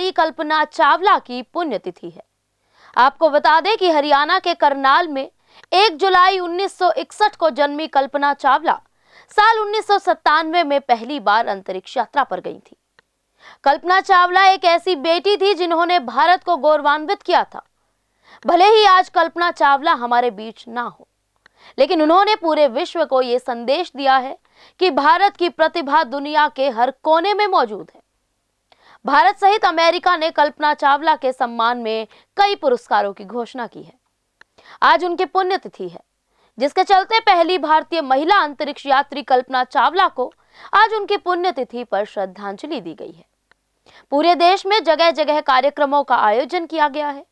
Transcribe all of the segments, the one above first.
वाली कल्पना चावला की पुण्यतिथि है आपको बता दें कि हरियाणा के करनाल में 1 जुलाई 1961 को जन्मी कल्पना चावला साल उन्नीस में पहली बार अंतरिक्ष यात्रा पर गई थी कल्पना चावला एक ऐसी बेटी थी जिन्होंने भारत को गौरवान्वित किया था भले ही आज कल्पना चावला हमारे बीच ना हो लेकिन उन्होंने पूरे विश्व को यह संदेश दिया है कि भारत की प्रतिभा दुनिया के हर कोने में मौजूद है भारत सहित अमेरिका ने कल्पना चावला के सम्मान में कई पुरस्कारों की घोषणा की है आज उनकी पुण्यतिथि है जिसके चलते पहली भारतीय महिला अंतरिक्ष यात्री कल्पना चावला को आज उनकी पुण्यतिथि पर श्रद्धांजलि दी गई है पूरे देश में जगह जगह कार्यक्रमों का आयोजन किया गया है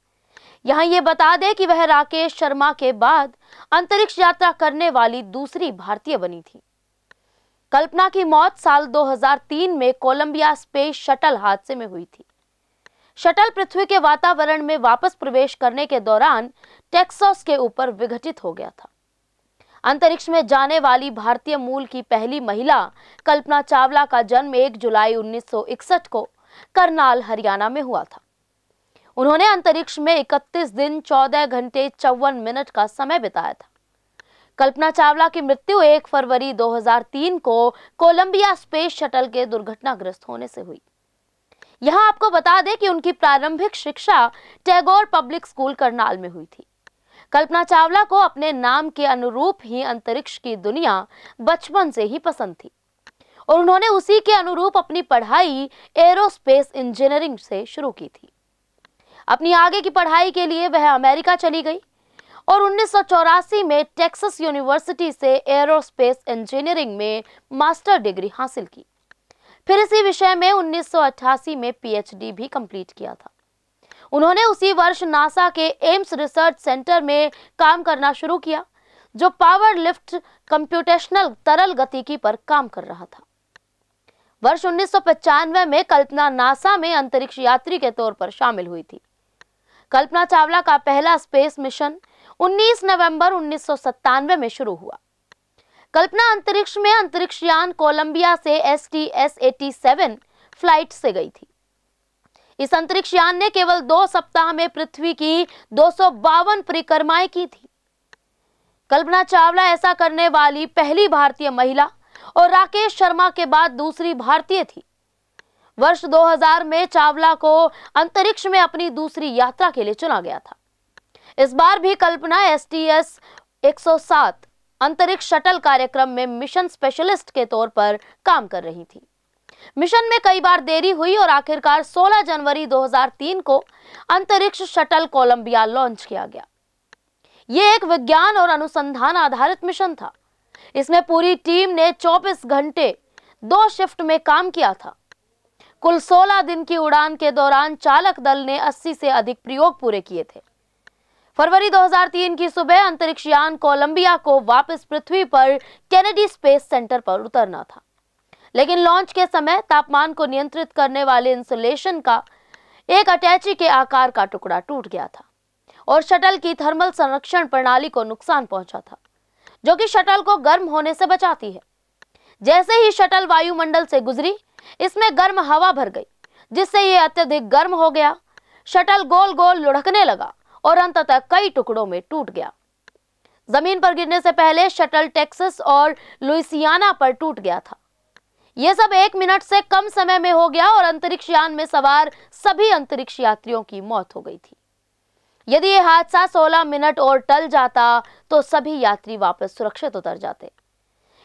यहां ये बता दें कि वह राकेश शर्मा के बाद अंतरिक्ष यात्रा करने वाली दूसरी भारतीय बनी थी कल्पना की मौत साल 2003 में कोलंबिया स्पेस शटल हादसे में हुई थी शटल पृथ्वी के वातावरण में वापस प्रवेश करने के दौरान टेक्सास के ऊपर विघटित हो गया था अंतरिक्ष में जाने वाली भारतीय मूल की पहली महिला कल्पना चावला का जन्म 1 जुलाई 1961 को करनाल हरियाणा में हुआ था उन्होंने अंतरिक्ष में 31 दिन 14 घंटे चौवन मिनट का समय बिताया था कल्पना चावला की मृत्यु 1 फरवरी 2003 को कोलंबिया स्पेस शटल के दुर्घटनाग्रस्त होने से हुई यहां आपको बता दें कि उनकी प्रारंभिक शिक्षा टैगोर पब्लिक स्कूल करनाल में हुई थी कल्पना चावला को अपने नाम के अनुरूप ही अंतरिक्ष की दुनिया बचपन से ही पसंद थी और उन्होंने उसी के अनुरूप अपनी पढ़ाई एरोस्पेस इंजीनियरिंग से शुरू की थी अपनी आगे की पढ़ाई के लिए वह अमेरिका चली गई और उन्नीस में टेक्सास यूनिवर्सिटी से एरोस्पेस इंजीनियरिंग में मास्टर डिग्री हासिल की फिर इसी विषय में 1988 में पीएचडी भी कंप्लीट किया था उन्होंने उसी वर्ष नासा के एम्स रिसर्च सेंटर में काम करना शुरू किया जो पावर लिफ्ट कंप्यूटेशनल तरल गतिकी पर काम कर रहा था वर्ष उन्नीस में कल्पना नासा में अंतरिक्ष यात्री के तौर पर शामिल हुई थी कल्पना चावला का पहला स्पेस मिशन 19 नवंबर उन्नीस में शुरू हुआ कल्पना अंतरिक्ष में अंतरिक्ष यान कोलंबिया से S T S eighty seven flight से गई थी इस अंतरिक्ष यान ने केवल दो सप्ताह में पृथ्वी की दो परिक्रमाएं की थी कल्पना चावला ऐसा करने वाली पहली भारतीय महिला और राकेश शर्मा के बाद दूसरी भारतीय थी वर्ष 2000 में चावला को अंतरिक्ष में अपनी दूसरी यात्रा के लिए चुना गया था इस बार भी कल्पना एस टी एस एक सौ सात अंतरिक्ष शटल कार्यक्रम में मिशन स्पेशलिस्ट के तौर पर काम कर रही थी मिशन में कई बार देरी हुई और आखिरकार 16 जनवरी 2003 को अंतरिक्ष शटल कोलंबिया लॉन्च किया गया यह एक विज्ञान और अनुसंधान आधारित मिशन था इसमें पूरी टीम ने 24 घंटे दो शिफ्ट में काम किया था कुल 16 दिन की उड़ान के दौरान चालक दल ने 80 से अधिक प्रयोग पूरे किए थे फरवरी 2003 की सुबह अंतरिक्ष यान कोलंबिया को वापस पृथ्वी पर कैनेडी स्पेस सेंटर पर उतरना था लेकिन लॉन्च के समय तापमान को नियंत्रित करने वाले इंसुलेशन का एक अटैची के आकार का टुकड़ा टूट गया था और शटल की थर्मल संरक्षण प्रणाली को नुकसान पहुंचा था जो कि शटल को गर्म होने से बचाती है जैसे ही शटल वायुमंडल से गुजरी इसमें गर्म हवा भर गई जिससे यह अत्यधिक गर्म हो गया शटल गोल गोल लुढ़कने लगा और अंततः कई टुकड़ों में टूट गया जमीन पर गिरने से पहले शटल टेक्सस और लुइसियाना पर टूट गया था यह सब एक मिनट से कम समय में हो गया और अंतरिक्ष यान में सवार सभी अंतरिक्ष यात्रियों की मौत हो गई थी यदि यह हादसा 16 मिनट और टल जाता तो सभी यात्री वापस सुरक्षित उतर जाते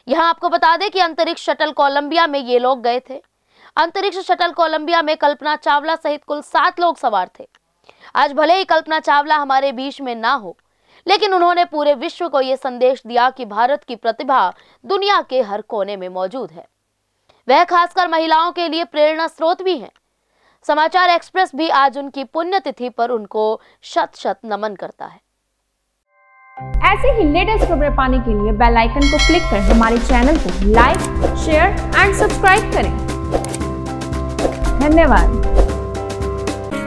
यहां आपको बता दें कि अंतरिक्ष शटल कोलंबिया में ये लोग गए थे अंतरिक्ष शटल कोलंबिया में कल्पना चावला सहित कुल सात लोग सवार थे आज भले ही कल्पना चावला हमारे बीच में ना हो लेकिन उन्होंने पूरे विश्व को यह संदेश दिया कि भारत की प्रतिभा दुनिया के हर कोने में मौजूद है वह खासकर महिलाओं के लिए प्रेरणा स्रोत भी हैं समाचार एक्सप्रेस भी आज उनकी पुण्यतिथि पर उनको शत शत नमन करता है ऐसे ही लेटेस्ट खबरें पाने के लिए बेल आइकन को क्लिक कर हमारे चैनल को लाइक शेयर एंड सब्सक्राइब करें धन्यवाद